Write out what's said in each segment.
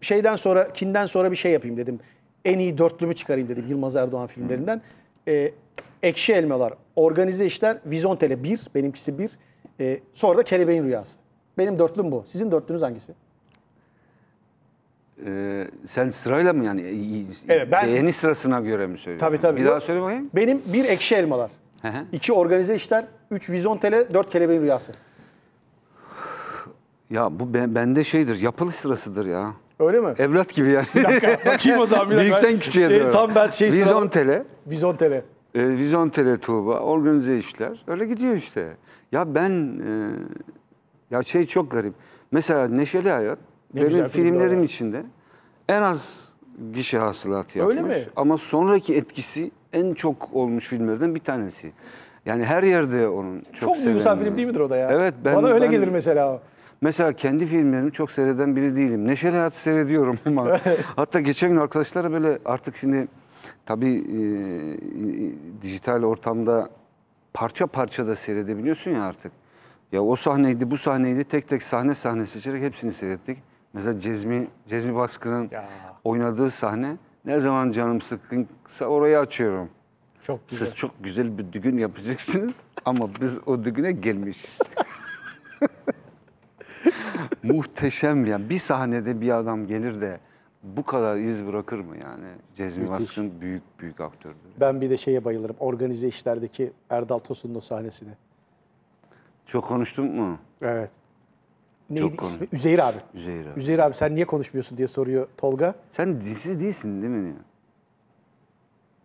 şeyden sonra, Kin'den sonra bir şey yapayım dedim. En iyi dörtlümü çıkarayım dedim Yılmaz Erdoğan filmlerinden. E, Ekşi Elmalar, Organize İşler, Vizontele 1, benimkisi 1. E, ee, sonra da Kelebeğin Rüyası. Benim dörtlüm bu. Sizin dörtlünüz hangisi? Ee, sen sırayla mı yani? Evet, ben... Beğeni sırasına göre mi söylüyorsun? Tabii tabii. Bir daha söyle bakayım. Benim bir Ekşi Elmalar, iki Organize İşler, üç Vizontele, dört Kelebeğin Rüyası. Ya bu bende şeydir, yapılış sırasıdır ya. Öyle mi? Evlat gibi yani. Bir dakika bakayım o zaman. Büyükten küçüğe şey, doğru. Tam ben şey Vizontele. Vizontele. E, ee, Vizontele Tuğba, organize işler. Öyle gidiyor işte. Ya ben, e, ya şey çok garip. Mesela Neşeli Hayat, ne benim filmlerim içinde en az gişe hasılatı yapmış. Öyle mi? Ama sonraki etkisi en çok olmuş filmlerden bir tanesi. Yani her yerde onun çok Çok duygusal film değil midir o da ya? Evet. Ben, Bana öyle ben, gelir mesela o. Mesela kendi filmlerimi çok seyreden biri değilim. Neşeli Hayat'ı seyrediyorum ama. Hatta geçen gün arkadaşlara böyle artık şimdi tabii e, e, dijital ortamda parça parça da seyredebiliyorsun ya artık. Ya o sahneydi, bu sahneydi. Tek tek sahne sahne seçerek hepsini seyrettik. Mesela Cezmi, Cezmi Baskın'ın oynadığı sahne. Ne zaman canım sıkkınsa orayı açıyorum. Çok güzel. Siz çok güzel bir düğün yapacaksınız ama biz o düğüne gelmişiz. Muhteşem yani bir sahnede bir adam gelir de bu kadar iz bırakır mı yani? Cezmi Müthiş. Baskın büyük büyük aktördür. Ben bir de şeye bayılırım. Organize işlerdeki Erdal Tosun'un o sahnesini. Çok konuştun mu? Evet. Neydi Çok ismi? Konuş. Üzeyir abi. Üzeyir abi. Üzeyir abi sen niye konuşmuyorsun diye soruyor Tolga. Sen dilsiz değilsin değil mi?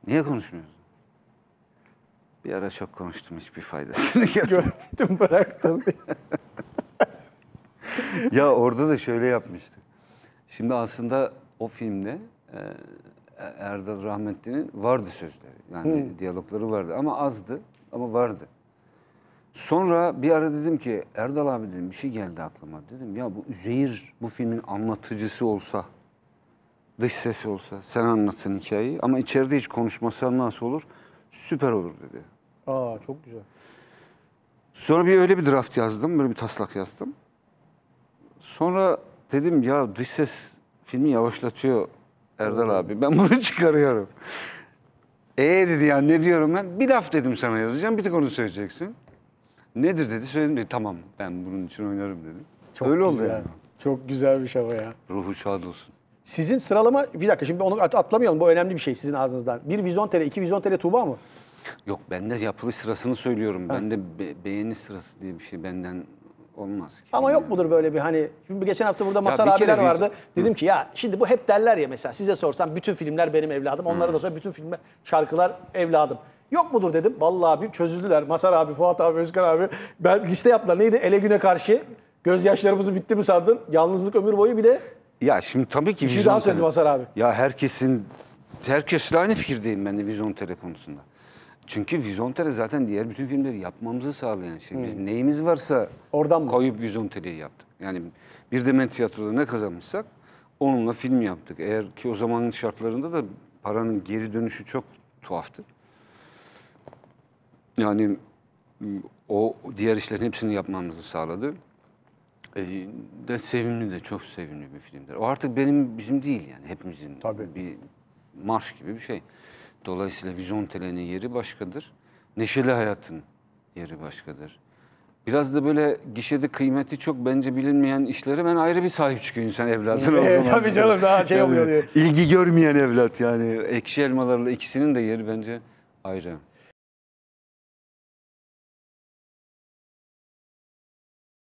Niye konuşmuyorsun? Bir ara çok konuştum hiçbir faydasını görmedim bıraktım. ya orada da şöyle yapmıştık. Şimdi aslında o filmde e, Erdal Rahmetli'nin vardı sözleri. Yani Hı. Hmm. diyalogları vardı ama azdı ama vardı. Sonra bir ara dedim ki Erdal abi dedim bir şey geldi aklıma. Dedim ya bu Üzeyir bu filmin anlatıcısı olsa, dış ses olsa sen anlatsın hikayeyi ama içeride hiç konuşmasan nasıl olur? Süper olur dedi. Aa çok güzel. Sonra bir öyle bir draft yazdım, böyle bir taslak yazdım. Sonra dedim ya dış ses filmi yavaşlatıyor Erdal abi. Ben bunu çıkarıyorum. Ee dedi ya ne diyorum ben? Bir laf dedim sana yazacağım bir tek onu söyleyeceksin. Nedir dedi söyledim dedi tamam ben bunun için oynarım dedim. Çok Öyle güzel. oldu yani. Çok güzel bir şava ya. Ruhu şad olsun. Sizin sıralama bir dakika şimdi onu atlamayalım bu önemli bir şey sizin ağzınızdan. Bir Vizon tele, iki Vizon tele Tuğba mı? Yok ben bende yapılış sırasını söylüyorum. Bende be beğeni sırası diye bir şey benden Olmaz ki. Ama yok mudur böyle bir hani şimdi geçen hafta burada Masar abiler biz- vardı. Dedim ki ya şimdi bu hep derler ya mesela size sorsam bütün filmler benim evladım. Onlara da sonra bütün filmler şarkılar evladım. Yok mudur dedim. Vallahi bir çözüldüler. Masar abi, Fuat abi, Özkan abi. Ben liste yaptılar. Neydi? Ele güne karşı. Gözyaşlarımızı bitti mi sandın? Yalnızlık ömür boyu bir de Ya şimdi tabii ki bir şey daha söyledi Masar abi. Ya herkesin herkesle aynı fikirdeyim ben de vizyon telefonusunda. Çünkü vizontere zaten diğer bütün filmleri yapmamızı sağlayan şey. Biz hmm. neyimiz varsa oradan mı? koyup vizonteleyi yaptık. Yani bir de tiyatroda ne kazanmışsak onunla film yaptık. Eğer ki o zamanın şartlarında da paranın geri dönüşü çok tuhaftı. Yani o diğer işlerin hepsini yapmamızı sağladı. E, de sevimli de çok sevimli bir filmdir. O artık benim bizim değil yani hepimizin Tabii. bir marş gibi bir şey. Dolayısıyla vizontelenin yeri başkadır. Neşeli hayatın yeri başkadır. Biraz da böyle gişede kıymeti çok bence bilinmeyen işlere ben ayrı bir sahip çıkıyor insan evladına o zaman. Tabii canım daha şey oluyor diye. İlgi görmeyen evlat yani. Ekşi elmalarla ikisinin de yeri bence ayrı.